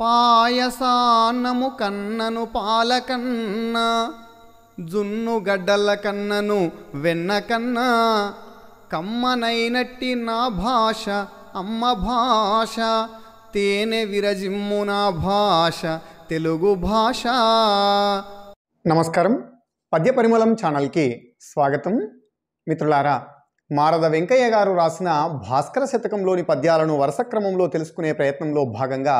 పాయసాన్నము కన్నను పాలకన్న జున్ను గడ్డల కన్నను వెన్న కన్నా కమ్మనైనట్టి నా భాష అమ్మ భాష తేనె విరజిమ్ము నా భాష తెలుగు భాష నమస్కారం పద్య పరిమళం ఛానల్కి స్వాగతం మిత్రులారా మారద వెంకయ్య గారు రాసిన భాస్కర శతకంలోని పద్యాలను వరుస క్రమంలో తెలుసుకునే ప్రయత్నంలో భాగంగా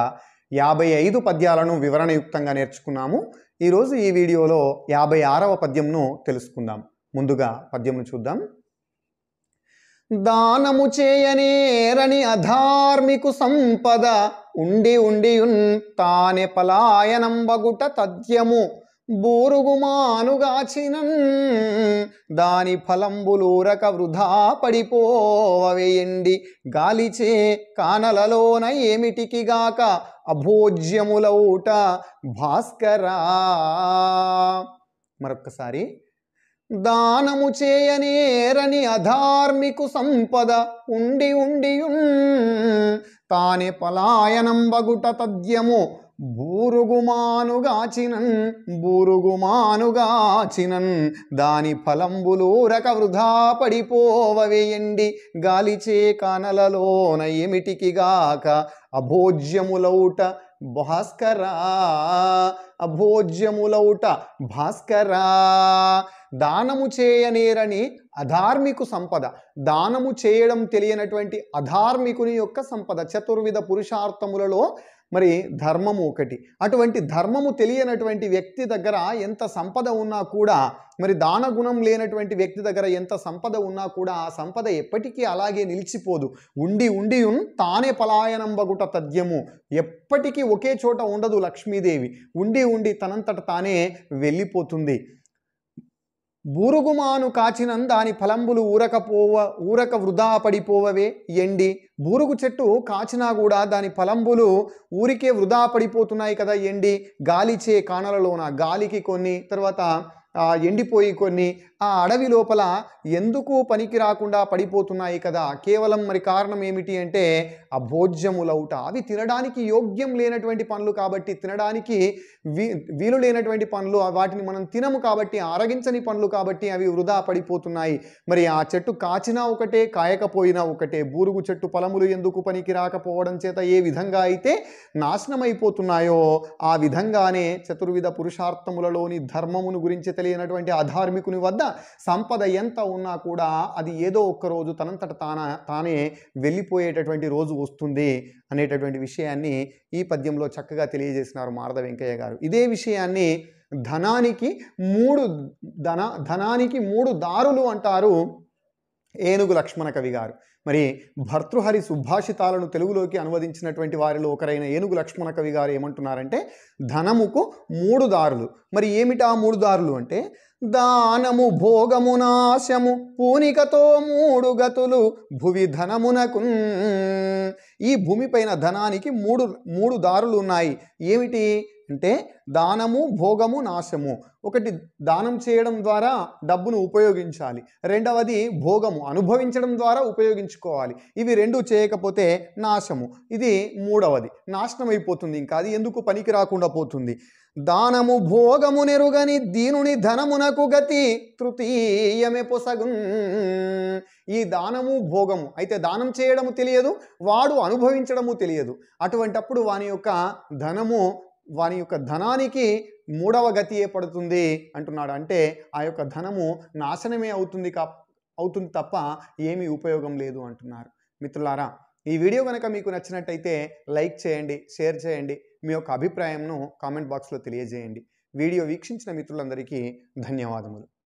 యాభై ఐదు పద్యాలను వివరణయుక్తంగా నేర్చుకున్నాము ఈరోజు ఈ వీడియోలో యాభై ఆరవ పద్యంను తెలుసుకుందాం ముందుగా పద్యంను చూద్దాం దానము చేయనేరని అధార్మికు సంపద ఉండి ఉండి తానే బగుట తథ్యము బోరుగుమానుగాచిన దాని ఫలంబులూరక వృధా పడిపోవేయండి గాలిచే కానలలోన ఏమిటికిగాక అభోజ్యములౌట భాస్కరా మరొక్కసారి దానము చేయనేరని అధార్మికు సంపద ఉండి ఉండియున్ తానే పలాయనం బగుట తద్యము బూరుగుమానుగాచినన్ బూరుగుమానుగాచినన్ దాని ఫలంబులూరక వృధా వేయండి గాలిచే ఏమిటికి గాక అభోజ్యములౌట భాస్కరా అభోజ్యములౌట భాస్కరా దానము చేయనేరని అధార్మికు సంపద దానము చేయడం తెలియనటువంటి అధార్మికుని యొక్క సంపద చతుర్విధ పురుషార్థములలో మరి ధర్మము ఒకటి అటువంటి ధర్మము తెలియనటువంటి వ్యక్తి దగ్గర ఎంత సంపద ఉన్నా కూడా మరి దాన గుణం లేనటువంటి వ్యక్తి దగ్గర ఎంత సంపద ఉన్నా కూడా ఆ సంపద ఎప్పటికీ అలాగే నిలిచిపోదు ఉండి ఉండి తానే పలాయనం బగుట తథ్యము ఎప్పటికీ ఒకే చోట ఉండదు లక్ష్మీదేవి ఉండి ఉండి తనంతట తానే వెళ్ళిపోతుంది బూరుగుమాను కాచినం దాని ఫలంబులు ఊరకపోవ ఊరక వృధా పడిపోవవే ఎండి బూరుగు చెట్టు కాచినా కూడా దాని ఫలంబులు ఊరికే వృధా పడిపోతున్నాయి కదా ఎండి గాలిచే కానలలోన గాలికి కొన్ని తర్వాత ఎండిపోయి కొన్ని ఆ అడవి లోపల ఎందుకు పనికి రాకుండా పడిపోతున్నాయి కదా కేవలం మరి కారణం ఏమిటి అంటే అభోజ్యములవుట అవి తినడానికి యోగ్యం లేనటువంటి పనులు కాబట్టి తినడానికి వీ వీలు లేనటువంటి పనులు వాటిని మనం తినము కాబట్టి ఆరగించని పనులు కాబట్టి అవి వృధా పడిపోతున్నాయి మరి ఆ చెట్టు కాచినా ఒకటే కాయకపోయినా ఒకటే బూరుగు చెట్టు పొలములు ఎందుకు పనికి రాకపోవడం చేత ఏ విధంగా అయితే నాశనమైపోతున్నాయో ఆ విధంగానే చతుర్విధ పురుషార్థములలోని ధర్మమును గురించి తెలియ తెలియనటువంటి అధార్మికుని వద్ద సంపద ఎంత ఉన్నా కూడా అది ఏదో ఒక్క రోజు తనంతట తాన తానే వెళ్ళిపోయేటటువంటి రోజు వస్తుంది అనేటటువంటి విషయాన్ని ఈ పద్యంలో చక్కగా తెలియజేసినారు మారద వెంకయ్య గారు ఇదే విషయాన్ని ధనానికి మూడు ధన ధనానికి మూడు దారులు అంటారు ఏనుగు లక్ష్మణ కవి గారు మరి భర్తృహరి సుభాషితాలను తెలుగులోకి అనువదించినటువంటి వారిలో ఒకరైన ఏనుగు లక్ష్మణ కవి గారు ఏమంటున్నారంటే ధనముకు మూడు దారులు మరి ఏమిటా మూడు దారులు అంటే దానము భోగము నాశము పూనికతో మూడు గతులు భువి ధనమునకు ఈ భూమిపైన ధనానికి మూడు మూడు దారులు ఉన్నాయి ఏమిటి అంటే దానము భోగము నాశము ఒకటి దానం చేయడం ద్వారా డబ్బును ఉపయోగించాలి రెండవది భోగము అనుభవించడం ద్వారా ఉపయోగించుకోవాలి ఇవి రెండు చేయకపోతే నాశము ఇది మూడవది నాశనం అయిపోతుంది ఇంకా అది ఎందుకు పనికి రాకుండా పోతుంది దానము భోగము నెరుగని దీనుని ధనమునకు గతి తృతీయమే పొసగు ఈ దానము భోగము అయితే దానం చేయడము తెలియదు వాడు అనుభవించడము తెలియదు అటువంటప్పుడు వాని యొక్క ధనము వాని యొక్క ధనానికి మూడవ గతి ఏర్పడుతుంది అంటున్నాడు అంటే ఆ యొక్క ధనము నాశనమే అవుతుంది కా అవుతుంది తప్ప ఏమీ ఉపయోగం లేదు అంటున్నారు మిత్రులారా ఈ వీడియో కనుక మీకు నచ్చినట్టయితే లైక్ చేయండి షేర్ చేయండి మీ యొక్క అభిప్రాయంను కామెంట్ బాక్స్లో తెలియజేయండి వీడియో వీక్షించిన మిత్రులందరికీ ధన్యవాదములు